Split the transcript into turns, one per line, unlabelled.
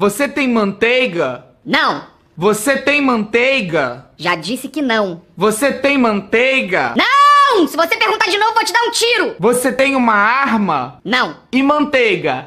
Você tem manteiga? Não. Você tem manteiga? Já disse que não. Você tem manteiga?
Não! Se você perguntar de novo, vou te dar um tiro!
Você
tem uma arma? Não. E manteiga?